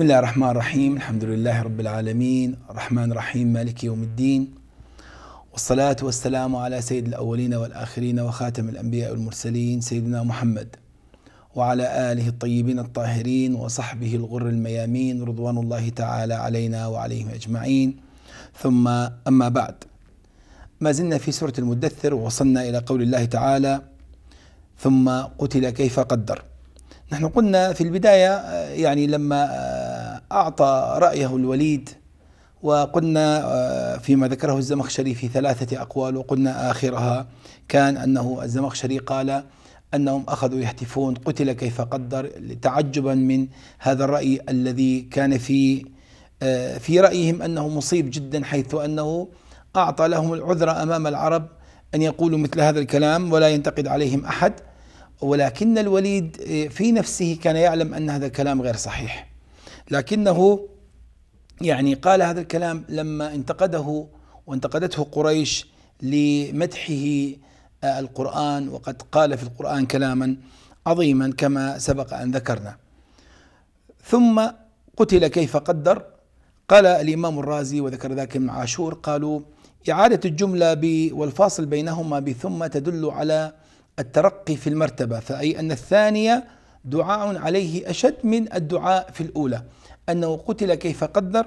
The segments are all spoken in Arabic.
بسم الله الرحمن الرحيم الحمد لله رب العالمين الرحمن الرحيم مالك يوم الدين والصلاة والسلام على سيد الأولين والآخرين وخاتم الأنبياء والمرسلين سيدنا محمد وعلى آله الطيبين الطاهرين وصحبه الغر الميامين رضوان الله تعالى علينا وعليهم أجمعين ثم أما بعد ما زلنا في سورة المدثر ووصلنا إلى قول الله تعالى ثم قتل كيف قدر نحن قلنا في البداية يعني لما أعطى رأيه الوليد وقلنا آه، فيما ذكره الزمخشري في ثلاثة أقوال وقلنا آخرها كان أنه الزمخشري قال أنهم أخذوا يهتفون قتل كيف قدر تعجبا من هذا الرأي الذي كان في آه، في رأيهم أنه مصيب جدا حيث أنه أعطى لهم العذر أمام العرب أن يقولوا مثل هذا الكلام ولا ينتقد عليهم أحد ولكن الوليد آه، في نفسه كان يعلم أن هذا الكلام غير صحيح لكنه يعني قال هذا الكلام لما انتقده وانتقدته قريش لمدحه آه، القرآن وقد قال في القرآن كلاما عظيما كما سبق أن ذكرنا ثم قتل كيف قدر قال الإمام الرازي وذكر ذاك ابن عاشور قالوا إعادة الجملة ب والفاصل بينهما بثم تدل على الترقي في المرتبة فأي أن الثانية دعاء عليه أشد من الدعاء في الأولى أنه قتل كيف قدر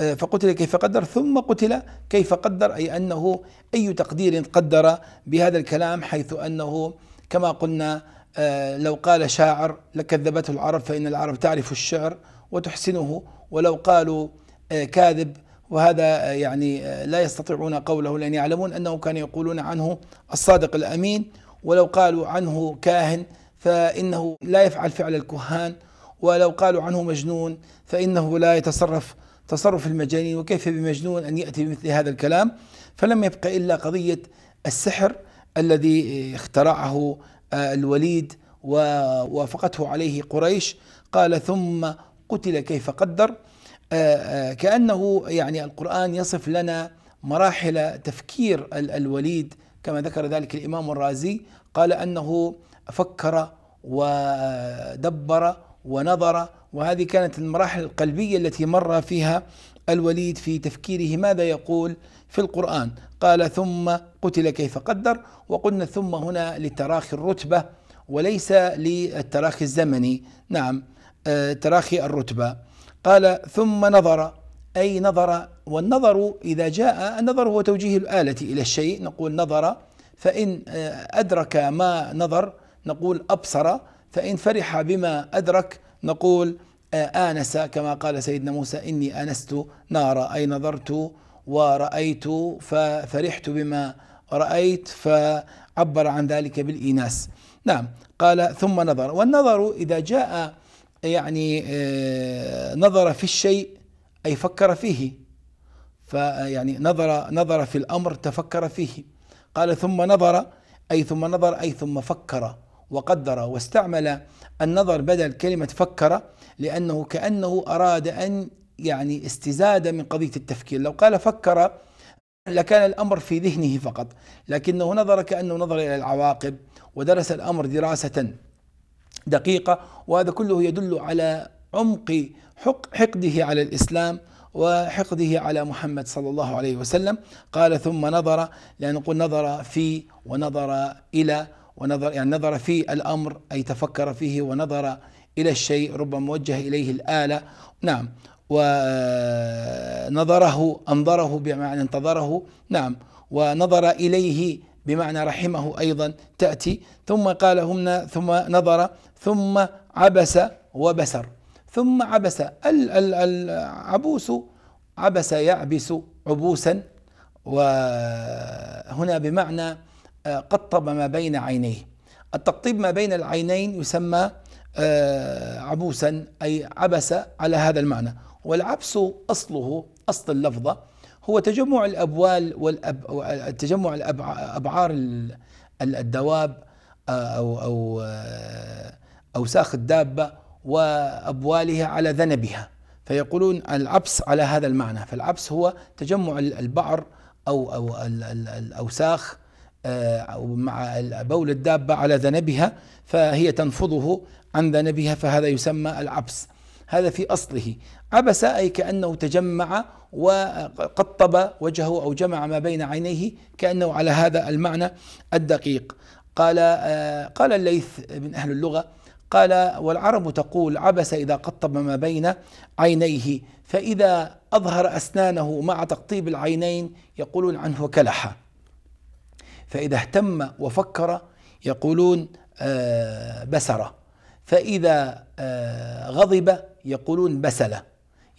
آه، فقتل كيف قدر ثم قتل كيف قدر أي أنه أي تقدير قدر بهذا الكلام حيث أنه كما قلنا آه، لو قال شاعر لكذبته العرب فإن العرب تعرف الشعر وتحسنه ولو قالوا آه، كاذب وهذا يعني لا يستطيعون قوله لأن يعلمون أنه كان يقولون عنه الصادق الأمين ولو قالوا عنه كاهن فإنه لا يفعل فعل الكهان ولو قالوا عنه مجنون فإنه لا يتصرف تصرف المجانين وكيف بمجنون أن يأتي بمثل هذا الكلام فلم يبق إلا قضية السحر الذي اخترعه آه، الوليد ووافقته عليه قريش قال ثم قتل كيف قدر آه، آه، كأنه يعني القرآن يصف لنا مراحل تفكير الوليد كما ذكر ذلك الإمام الرازي قال أنه فكر ودبر ونظر وهذه كانت المراحل القلبية التي مر فيها الوليد في تفكيره ماذا يقول في القرآن قال ثم قتل كيف قدر وقلنا ثم هنا لتراخي الرتبة وليس للتراخي الزمني نعم آه، تراخي الرتبة قال ثم نظر أي نظر والنظر إذا جاء النظر هو توجيه الآلة إلى الشيء نقول نظر فإن آه، أدرك ما نظر نقول أبصر فإن فرح بما أدرك نقول آه، آنس كما قال سيدنا موسى إني آنست نارا أي نظرت ورأيت ففرحت بما رأيت فعبر عن ذلك بالإيناس نعم قال ثم نظر والنظر إذا جاء يعني آه، نظر في الشيء أي فكر فيه فيعني نظر نظر في الأمر تفكر فيه قال ثم نظر أي ثم نظر أي ثم فكر وقدر واستعمل النظر بدل كلمة فكر لأنه كأنه أراد أن يعني استزاد من قضية التفكير لو قال فكر لكان الأمر في ذهنه فقط لكنه نظر كأنه نظر إلى العواقب ودرس الأمر دراسة دقيقة وهذا كله يدل على عمق حقده على الإسلام وحقده على محمد صلى الله عليه وسلم قال ثم نظر لأن نقول نظر في ونظر إلى ونظر يعني نظر في الأمر أي تفكر فيه ونظر إلى الشيء ربما وجه إليه الآلة نعم ونظره أنظره بمعنى انتظره نعم ونظر إليه بمعنى رحمه أيضا تأتي ثم قال همنا ثم نظر ثم عبس وبسر ثم عبس العبوس عبس يعبس عبوسا وهنا بمعنى آه، قطب ما بين عينيه التقطيب ما بين العينين يسمى آه، عبوسا أي عبس على هذا المعنى والعبس أصله أصل اللفظة هو تجمع الأبوال والأب تجمع أبعار الدواب آه، أو أو أوساخ الدابة وأبوالها على ذنبها فيقولون العبس على هذا المعنى فالعبس هو تجمع البعر أو أو الأوساخ آه، مع بول الدابة على ذنبها فهي تنفضه عن ذنبها فهذا يسمى العبس هذا في أصله عبس أي كأنه تجمع وقطب وجهه أو جمع ما بين عينيه كأنه على هذا المعنى الدقيق قال آه، قال الليث من أهل اللغة قال والعرب تقول عبس إذا قطب ما بين عينيه فإذا أظهر أسنانه مع تقطيب العينين يقولون عنه كلحه فإذا اهتم وفكر يقولون آه، بسره فإذا آه، غضب يقولون بسله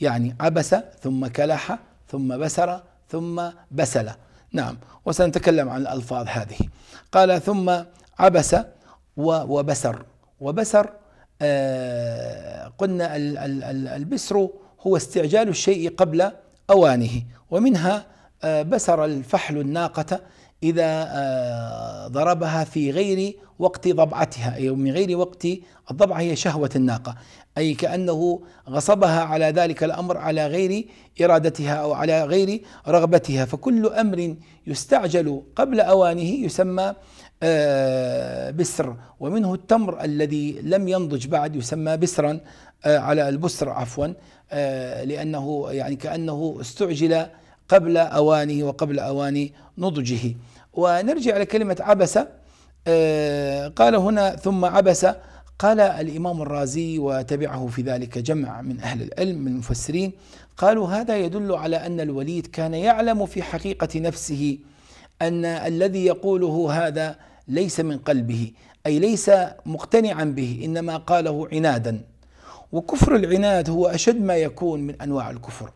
يعني عبس ثم كلح ثم بسر ثم بسل نعم وسنتكلم عن الألفاظ هذه قال ثم عبس وبسر وبسر آه، قلنا البسر هو استعجال الشيء قبل أوانه ومنها بسر الفحل الناقة إذا آه، ضربها في غير وقت ضبعتها أي من غير وقت الضبعة هي شهوة الناقة أي كأنه غصبها على ذلك الأمر على غير إرادتها أو على غير رغبتها فكل أمر يستعجل قبل أوانه يسمى آه، بسر ومنه التمر الذي لم ينضج بعد يسمى بسرا آه، على البسر عفوا لأنه يعني كأنه استعجل قبل أوانه وقبل أوان نضجه ونرجع لكلمة عبس آه، قال هنا ثم عبس قال الإمام الرازي وتبعه في ذلك جمع من أهل العلم من المفسرين قالوا هذا يدل على أن الوليد كان يعلم في حقيقة نفسه أن الذي يقوله هذا ليس من قلبه أي ليس مقتنعا به إنما قاله عنادا وكفر العناد هو أشد ما يكون من أنواع الكفر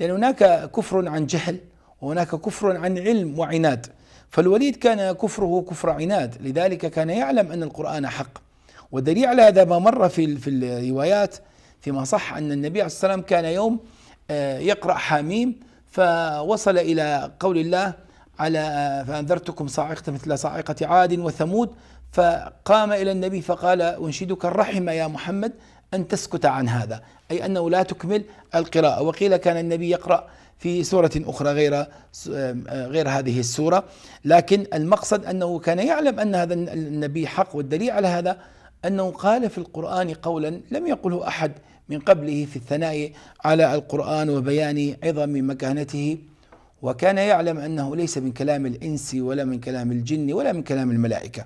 لأن هناك كفر عن جهل وهناك كفر عن علم وعناد فالوليد كان كفره كفر عناد لذلك كان يعلم أن القرآن حق والدليل على هذا ما مر في في الروايات فيما صح أن النبي عليه الصلاة والسلام كان يوم آه، يقرأ حاميم فوصل إلى قول الله على آه، فأنذرتكم صاعقة مثل صاعقة عاد وثمود فقام إلى النبي فقال أنشدك الرحمة يا محمد أن تسكت عن هذا أي أنه لا تكمل القراءة وقيل كان النبي يقرأ في سورة أخرى غير آه، غير هذه السورة لكن المقصد أنه كان يعلم أن هذا النبي حق والدليل على هذا أنه قال في القرآن قولا لم يقله أحد من قبله في الثناء على القرآن وبيان عظم مكانته وكان يعلم أنه ليس من كلام الإنس ولا من كلام الجن ولا من كلام الملائكة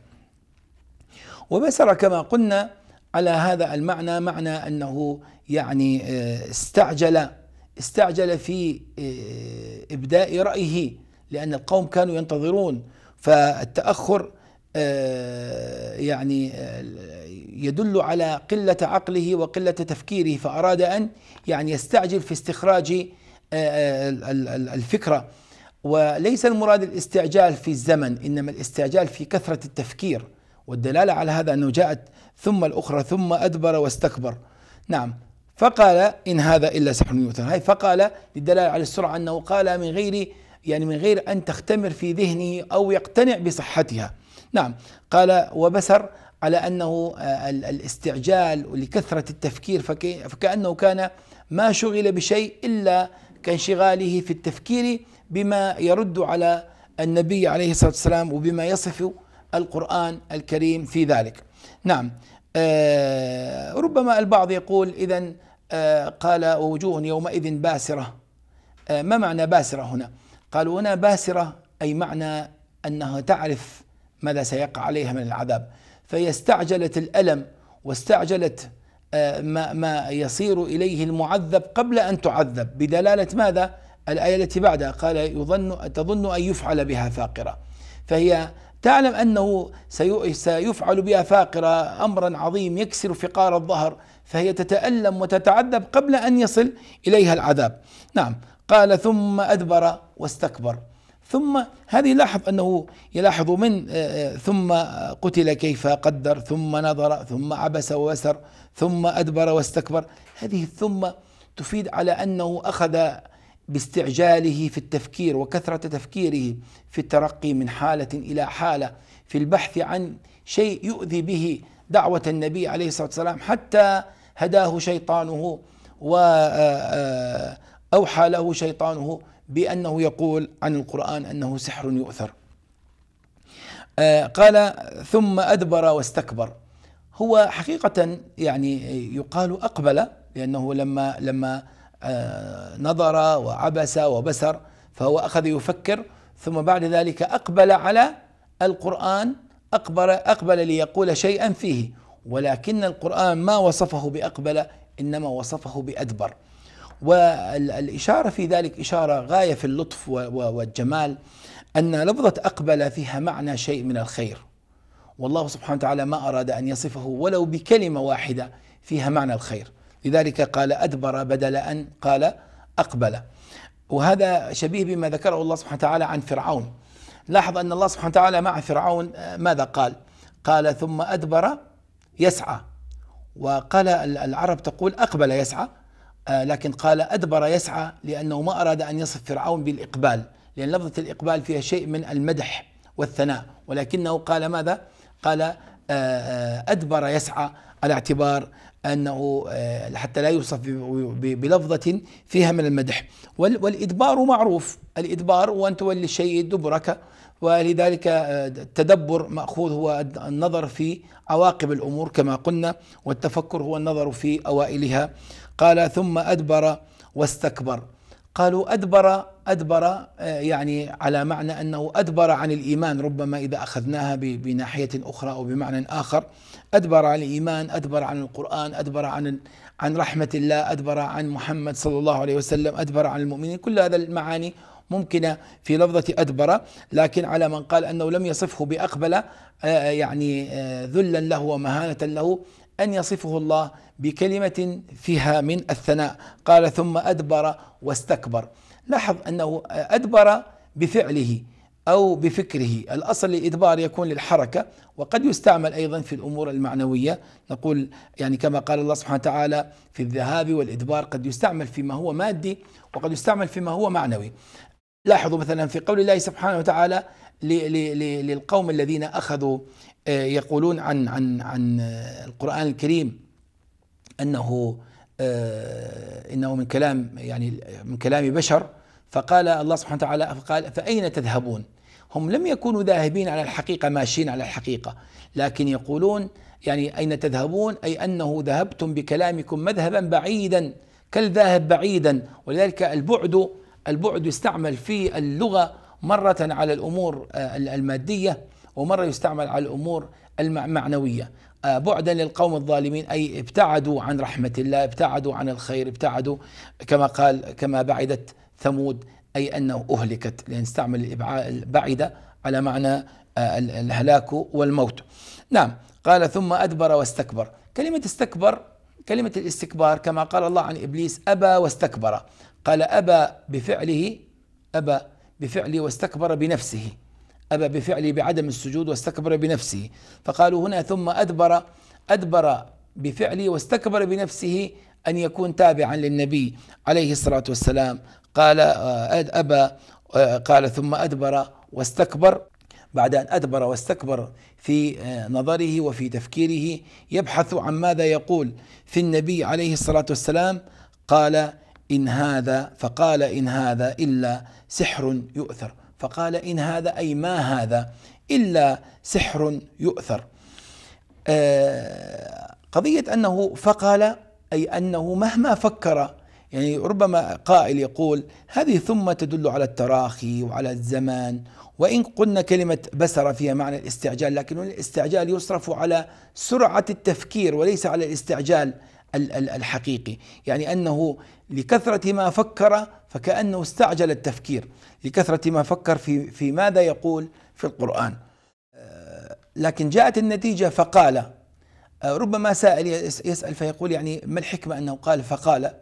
وبسر كما قلنا على هذا المعنى معنى أنه يعني آه، استعجل استعجل في آه، إبداء رأيه لأن القوم كانوا ينتظرون فالتأخر آه، يعني يدل على قلة عقله وقلة تفكيره فأراد أن يعني يستعجل في استخراج الفكرة وليس المراد الاستعجال في الزمن إنما الاستعجال في كثرة التفكير والدلالة على هذا أنه جاءت ثم الأخرى ثم أدبر واستكبر نعم فقال إن هذا إلا سحر يؤثر هاي فقال للدلالة على السرعة أنه قال من غير يعني من غير أن تختمر في ذهنه أو يقتنع بصحتها نعم قال وبسر على أنه آه، الاستعجال لكثرة التفكير فكأنه كان ما شغل بشيء إلا كانشغاله في التفكير بما يرد على النبي عليه الصلاة والسلام وبما يصف القرآن الكريم في ذلك نعم آه، ربما البعض يقول إذا آه، قال ووجوه يومئذ باسرة آه، ما معنى باسرة هنا قالوا هنا باسرة أي معنى أنها تعرف ماذا سيقع عليها من العذاب فهي استعجلت الألم واستعجلت ما ما يصير اليه المعذب قبل ان تعذب بدلاله ماذا؟ الايه التي بعدها قال يظن تظن ان يفعل بها فاقره فهي تعلم أنه سيفعل بها فاقرة أمرا عظيم يكسر فقار الظهر فهي تتألم وتتعذب قبل أن يصل إليها العذاب نعم قال ثم أدبر واستكبر ثم هذه لاحظ أنه يلاحظ من آه، آه، ثم قتل كيف قدر ثم نظر ثم عبس وبسر ثم أدبر واستكبر هذه ثم تفيد على أنه أخذ باستعجاله في التفكير وكثرة تفكيره في الترقي من حالة إلى حالة في البحث عن شيء يؤذي به دعوة النبي عليه الصلاة والسلام حتى هداه شيطانه وأوحى آه، آه، له شيطانه بأنه يقول عن القرآن أنه سحر يؤثر آه، قال ثم أدبر واستكبر هو حقيقة يعني يقال أقبل لأنه لما لما آه، نظر وعبس وبسر فهو أخذ يفكر ثم بعد ذلك أقبل على القرآن أقبل, أقبل ليقول شيئا فيه ولكن القرآن ما وصفه بأقبل إنما وصفه بأدبر والإشارة في ذلك إشارة غاية في اللطف والجمال أن لفظة أقبل فيها معنى شيء من الخير والله سبحانه وتعالى ما أراد أن يصفه ولو بكلمة واحدة فيها معنى الخير لذلك قال أدبر بدل أن قال أقبل وهذا شبيه بما ذكره الله سبحانه وتعالى عن فرعون لاحظ أن الله سبحانه وتعالى مع فرعون آه، ماذا قال قال ثم أدبر يسعى وقال العرب تقول أقبل يسعى آه، لكن قال أدبر يسعى لأنه ما أراد أن يصف فرعون بالإقبال لأن لفظة الإقبال فيها شيء من المدح والثناء ولكنه قال ماذا قال آه، أدبر يسعى على اعتبار أنه آه، حتى لا يوصف بلفظة فيها من المدح والإدبار معروف الإدبار وأن تولي الشيء دبرك ولذلك آه، التدبر مأخوذ هو النظر في عواقب الأمور كما قلنا والتفكر هو النظر في أوائلها قال ثم أدبر واستكبر قالوا أدبر أدبر آه، يعني على معنى أنه أدبر عن الإيمان ربما إذا أخذناها بناحية أخرى أو بمعنى آخر أدبر عن الإيمان أدبر عن القرآن أدبر عن عن رحمة الله أدبر عن محمد صلى الله عليه وسلم أدبر عن المؤمنين كل هذا المعاني ممكنة في لفظة أدبر لكن على من قال أنه لم يصفه بأقبل آه، يعني آه، ذلا له ومهانة له أن يصفه الله بكلمة فيها من الثناء قال ثم أدبر واستكبر لاحظ أنه أدبر بفعله أو بفكره الأصل الإدبار يكون للحركة وقد يستعمل أيضا في الأمور المعنوية نقول يعني كما قال الله سبحانه وتعالى في الذهاب والإدبار قد يستعمل فيما هو مادي وقد يستعمل فيما هو معنوي لاحظوا مثلا في قول الله سبحانه وتعالى للقوم الذين اخذوا آه، يقولون عن عن عن آه، القران الكريم انه آه، انه من كلام يعني من كلام بشر فقال الله سبحانه وتعالى فقال فاين تذهبون؟ هم لم يكونوا ذاهبين على الحقيقه ماشيين على الحقيقه لكن يقولون يعني اين تذهبون؟ اي انه ذهبتم بكلامكم مذهبا بعيدا كالذاهب بعيدا ولذلك البعد البعد يستعمل في اللغه مرة على الأمور آه، المادية ومرة يستعمل على الأمور المعنوية آه، بعدا للقوم الظالمين أي ابتعدوا عن رحمة الله ابتعدوا عن الخير ابتعدوا كما قال كما بعدت ثمود أي أنه أهلكت لأن استعمل البعدة على معنى آه، الهلاك والموت نعم قال ثم أدبر واستكبر كلمة استكبر كلمة الاستكبار كما قال الله عن إبليس أبى واستكبر قال أبى بفعله أبى بفعلي واستكبر بنفسه أبى بفعلي بعدم السجود واستكبر بنفسه فقالوا هنا ثم أدبر أدبر بفعلي واستكبر بنفسه أن يكون تابعا للنبي عليه الصلاة والسلام قال آه، أبى آه، قال ثم أدبر واستكبر بعد أن أدبر واستكبر في آه، نظره وفي تفكيره يبحث عن ماذا يقول في النبي عليه الصلاة والسلام قال إن هذا فقال إن هذا إلا سحر يؤثر فقال إن هذا أي ما هذا إلا سحر يؤثر آه، قضية أنه فقال أي أنه مهما فكر يعني ربما قائل يقول هذه ثم تدل على التراخي وعلى الزمان وإن قلنا كلمة بسر فيها معنى الاستعجال لكن الاستعجال يصرف على سرعة التفكير وليس على الاستعجال الحقيقي يعني أنه لكثرة ما فكر فكأنه استعجل التفكير لكثرة ما فكر في, في ماذا يقول في القرآن آه، لكن جاءت النتيجة فقال آه، ربما سائل يسأل فيقول يعني ما الحكمة أنه قال فقال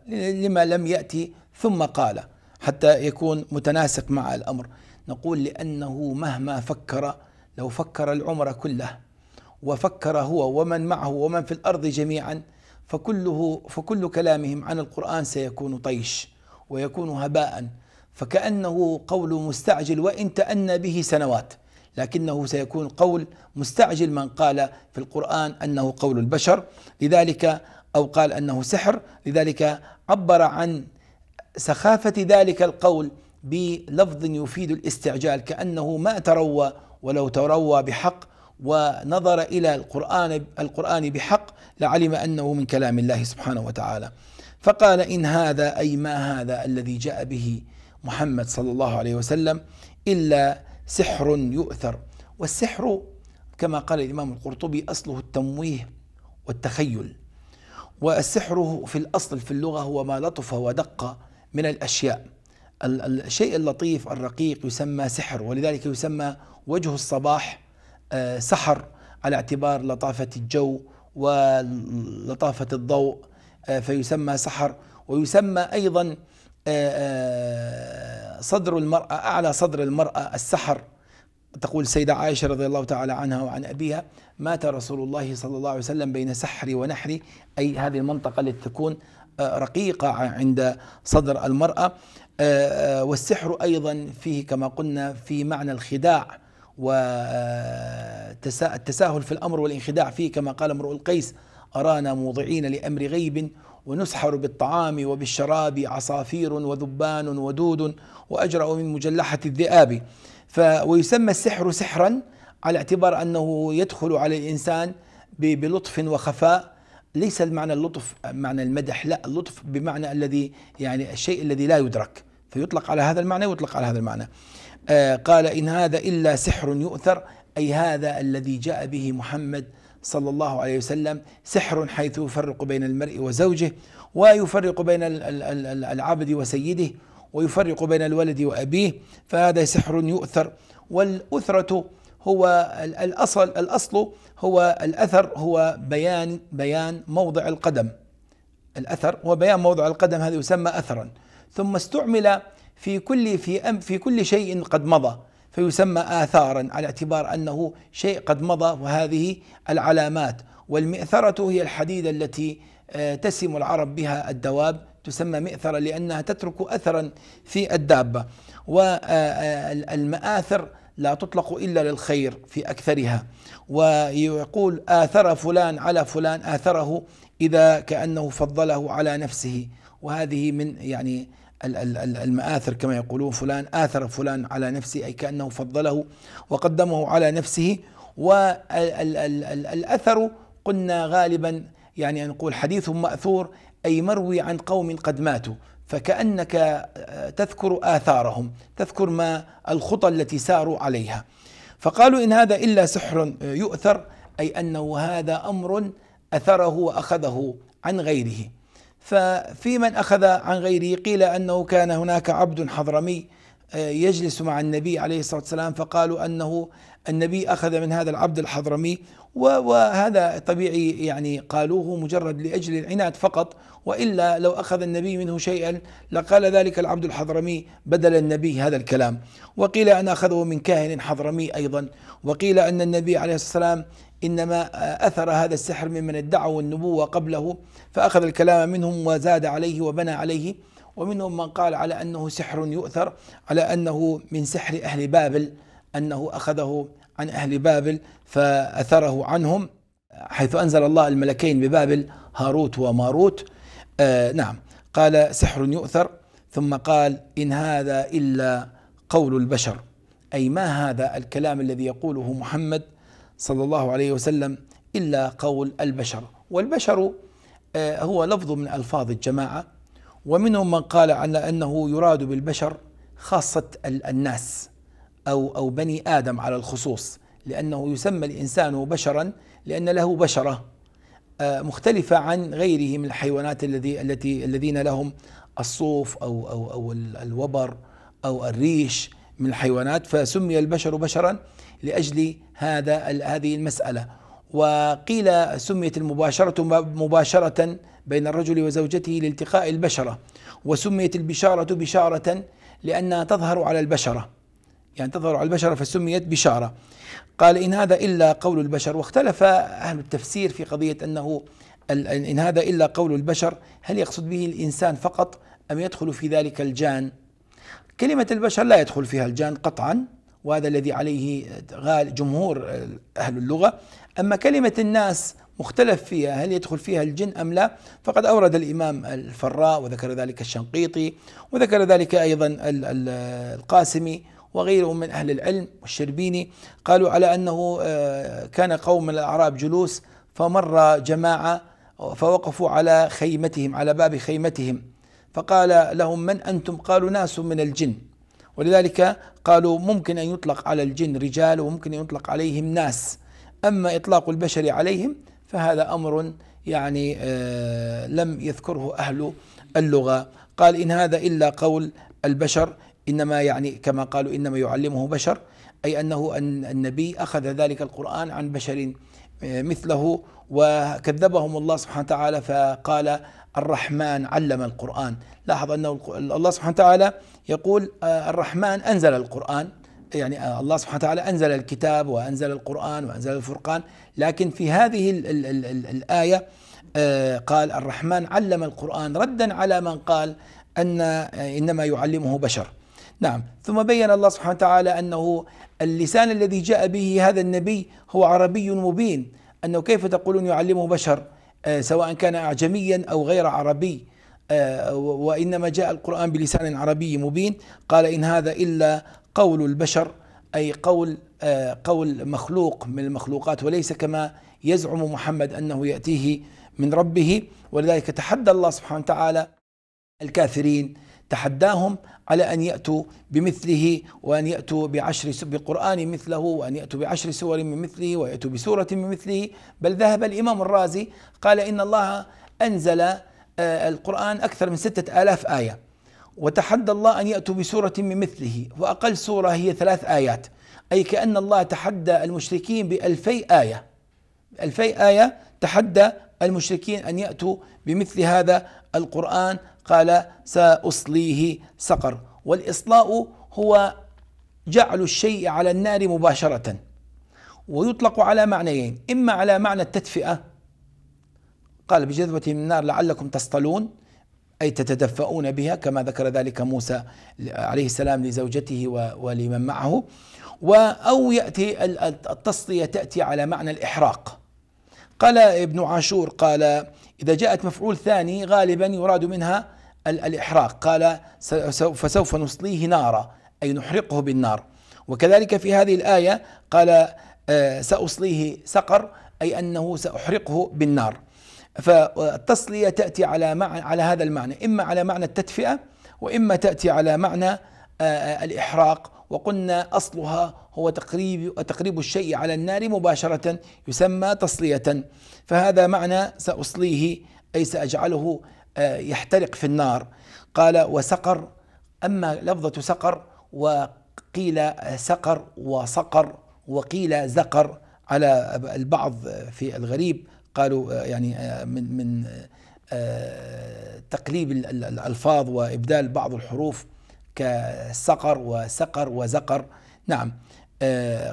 لما لم يأتي ثم قال حتى يكون متناسق مع الأمر نقول لأنه مهما فكر لو فكر العمر كله وفكر هو ومن معه ومن في الأرض جميعا فكله فكل كلامهم عن القرآن سيكون طيش ويكون هباء فكأنه قول مستعجل وإن تأنى به سنوات لكنه سيكون قول مستعجل من قال في القرآن أنه قول البشر لذلك أو قال أنه سحر لذلك عبر عن سخافة ذلك القول بلفظ يفيد الاستعجال كأنه ما تروى ولو تروى بحق ونظر إلى القرآن القرآن بحق لعلم أنه من كلام الله سبحانه وتعالى فقال إن هذا أي ما هذا الذي جاء به محمد صلى الله عليه وسلم إلا سحر يؤثر والسحر كما قال الإمام القرطبي أصله التمويه والتخيل والسحر في الأصل في اللغة هو ما لطف ودق من الأشياء الشيء اللطيف الرقيق يسمى سحر ولذلك يسمى وجه الصباح آه، سحر على اعتبار لطافة الجو ولطافة الضوء آه، فيسمى سحر ويسمى أيضا آه، صدر المرأة أعلى صدر المرأة السحر تقول السيدة عائشة رضي الله تعالى عنها وعن أبيها مات رسول الله صلى الله عليه وسلم بين سحري ونحري أي هذه المنطقة التي تكون رقيقة عند صدر المرأة والسحر أيضا فيه كما قلنا في معنى الخداع والتساهل في الأمر والانخداع فيه كما قال امرؤ القيس أرانا موضعين لأمر غيب ونسحر بالطعام وبالشراب عصافير وذبان ودود وأجرأ من مجلحة الذئاب ويسمى السحر سحرا على اعتبار أنه يدخل على الإنسان بلطف وخفاء ليس المعنى اللطف معنى المدح لا اللطف بمعنى الذي يعني الشيء الذي لا يدرك فيطلق على هذا المعنى ويطلق على هذا المعنى آه، قال إن هذا إلا سحر يؤثر أي هذا الذي جاء به محمد صلى الله عليه وسلم سحر حيث يفرق بين المرء وزوجه ويفرق بين العبد وسيده ويفرق بين الولد وأبيه فهذا سحر يؤثر والأثرة هو الأصل الأصل هو الأثر هو بيان بيان موضع القدم الأثر هو بيان موضع القدم هذا يسمى أثرا ثم استعمل في كل في أم في كل شيء قد مضى فيسمى آثارا على اعتبار أنه شيء قد مضى وهذه العلامات والمئثرة هي الحديدة التي آه، تسم العرب بها الدواب تسمى مئثرة لأنها تترك أثرا في الدابة والمآثر آه، آه، لا تطلق إلا للخير في أكثرها ويقول آثر فلان على فلان آثره إذا كأنه فضله على نفسه وهذه من يعني المآثر كما يقولون فلان آثر فلان على نفسه أي كأنه فضله وقدمه على نفسه والأثر قلنا غالبا يعني نقول حديث مأثور أي مروي عن قوم قد ماتوا فكأنك آه، تذكر آثارهم تذكر ما الخطى التي ساروا عليها فقالوا إن هذا إلا سحر يؤثر أي أنه هذا أمر أثره وأخذه عن غيره ففي من أخذ عن غيره قيل أنه كان هناك عبد حضرمي يجلس مع النبي عليه الصلاه والسلام فقالوا انه النبي اخذ من هذا العبد الحضرمي وهذا طبيعي يعني قالوه مجرد لاجل العناد فقط والا لو اخذ النبي منه شيئا لقال ذلك العبد الحضرمي بدل النبي هذا الكلام وقيل ان اخذه من كاهن حضرمي ايضا وقيل ان النبي عليه الصلاه والسلام انما اثر هذا السحر ممن ادعوا النبوه قبله فاخذ الكلام منهم وزاد عليه وبنى عليه ومنهم من قال على أنه سحر يؤثر على أنه من سحر أهل بابل أنه أخذه عن أهل بابل فأثره عنهم حيث أنزل الله الملكين ببابل هاروت وماروت آه نعم قال سحر يؤثر ثم قال إن هذا إلا قول البشر أي ما هذا الكلام الذي يقوله محمد صلى الله عليه وسلم إلا قول البشر والبشر آه هو لفظ من ألفاظ الجماعة ومنهم من قال على أنه يراد بالبشر خاصة الناس أو أو بني آدم على الخصوص لأنه يسمى الإنسان بشرا لأن له بشرة آه، مختلفة عن غيره من الحيوانات الذي التي الذين لهم الصوف أو أو أو الوبر أو الريش من الحيوانات فسمي البشر بشرا لأجل هذا هذه المسألة وقيل سميت المباشرة مباشرة بين الرجل وزوجته لالتقاء البشرة وسميت البشارة بشارة لأنها تظهر على البشرة يعني تظهر على البشرة فسميت بشارة قال إن هذا إلا قول البشر واختلف أهل التفسير في قضية أنه إن هذا إلا قول البشر هل يقصد به الإنسان فقط أم يدخل في ذلك الجان كلمة البشر لا يدخل فيها الجان قطعا وهذا الذي عليه جمهور أهل اللغة أما كلمة الناس مختلف فيها هل يدخل فيها الجن أم لا فقد أورد الإمام الفراء وذكر ذلك الشنقيطي وذكر ذلك أيضا القاسمي وغيره من أهل العلم والشربيني قالوا على أنه آه، كان قوم من الأعراب جلوس فمر جماعة فوقفوا على خيمتهم على باب خيمتهم فقال لهم من أنتم قالوا ناس من الجن ولذلك قالوا ممكن أن يطلق على الجن رجال وممكن أن يطلق عليهم ناس أما إطلاق البشر عليهم فهذا أمر يعني آه، لم يذكره أهل اللغة قال إن هذا إلا قول البشر إنما يعني كما قالوا إنما يعلمه بشر أي أنه أن النبي أخذ ذلك القرآن عن بشر آه، مثله وكذبهم الله سبحانه وتعالى فقال الرحمن علم القرآن لاحظ أنه الله سبحانه وتعالى يقول آه، الرحمن أنزل القرآن يعني آه، الله سبحانه وتعالى أنزل الكتاب وأنزل القرآن وأنزل الفرقان لكن في هذه الـ الـ الـ الـ الآية آه، قال الرحمن علم القرآن ردا على من قال أن آه، إنما يعلمه بشر نعم ثم بين الله سبحانه وتعالى أنه اللسان الذي جاء به هذا النبي هو عربي مبين أنه كيف تقولون يعلمه بشر سواء كان أعجميا أو غير عربي وإنما جاء القرآن بلسان عربي مبين قال إن هذا إلا قول البشر أي قول آه، قول مخلوق من المخلوقات وليس كما يزعم محمد أنه يأتيه من ربه ولذلك تحدى الله سبحانه وتعالى الكافرين تحداهم على أن يأتوا بمثله وأن يأتوا بعشر بقرآن مثله وأن يأتوا بعشر سور من مثله ويأتوا بسورة من مثله بل ذهب الإمام الرازي قال إن الله أنزل آه، القرآن أكثر من ستة آلاف آية وتحدى الله أن يأتوا بسورة من مثله وأقل سورة هي ثلاث آيات أي كأن الله تحدى المشركين بألفي آية ألفي آية تحدى المشركين أن يأتوا بمثل هذا القرآن قال سأصليه سقر والإصلاء هو جعل الشيء على النار مباشرة ويطلق على معنيين إما على معنى التدفئة قال بجذبة من النار لعلكم تصطلون أي تتدفؤون بها كما ذكر ذلك موسى عليه السلام لزوجته ولمن معه أو يأتي التصلية تأتي على معنى الإحراق قال ابن عاشور قال إذا جاءت مفعول ثاني غالبا يراد منها الإحراق قال فسوف نصليه نارا أي نحرقه بالنار وكذلك في هذه الآية قال آه، سأصليه سقر أي أنه سأحرقه بالنار فالتصلية تأتي على معنى على هذا المعنى إما على معنى التدفئة وإما تأتي على معنى آه، آه، الإحراق وقلنا أصلها هو تقريب تقريب الشيء على النار مباشرة يسمى تصلية فهذا معنى سأصليه أي سأجعله آه، يحترق في النار قال وسقر أما لفظة سقر وقيل سقر وصقر وقيل زقر على البعض في الغريب قالوا آه، يعني آه، من من آه، تقليب الألفاظ وإبدال بعض الحروف كسقر وسقر وزقر نعم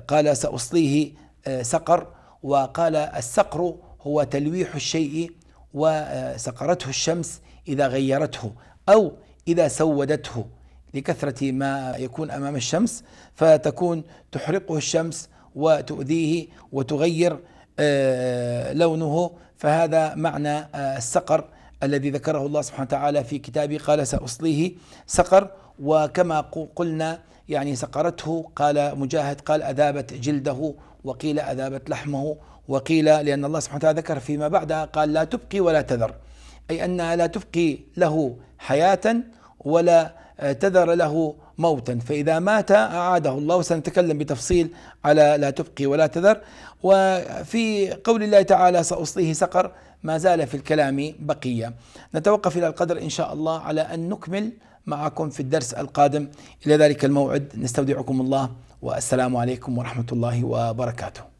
قال سأصليه سقر وقال السقر هو تلويح الشيء وسقرته الشمس إذا غيرته أو إذا سودته لكثرة ما يكون أمام الشمس فتكون تحرقه الشمس وتؤذيه وتغير آه، لونه فهذا معنى آه، السقر الذي ذكره الله سبحانه وتعالى في كتابه قال سأصليه سقر وكما قلنا يعني سقرته قال مجاهد قال أذابت جلده وقيل أذابت لحمه وقيل لأن الله سبحانه وتعالى ذكر فيما بعدها قال لا تبقي ولا تذر أي أنها لا تبقي له حياة ولا آه، تذر له موتا فإذا مات أعاده الله وسنتكلم بتفصيل على لا تبقي ولا تذر وفي قول الله تعالى سأصليه سقر ما زال في الكلام بقية نتوقف إلى القدر إن شاء الله على أن نكمل معكم في الدرس القادم إلى ذلك الموعد نستودعكم الله والسلام عليكم ورحمة الله وبركاته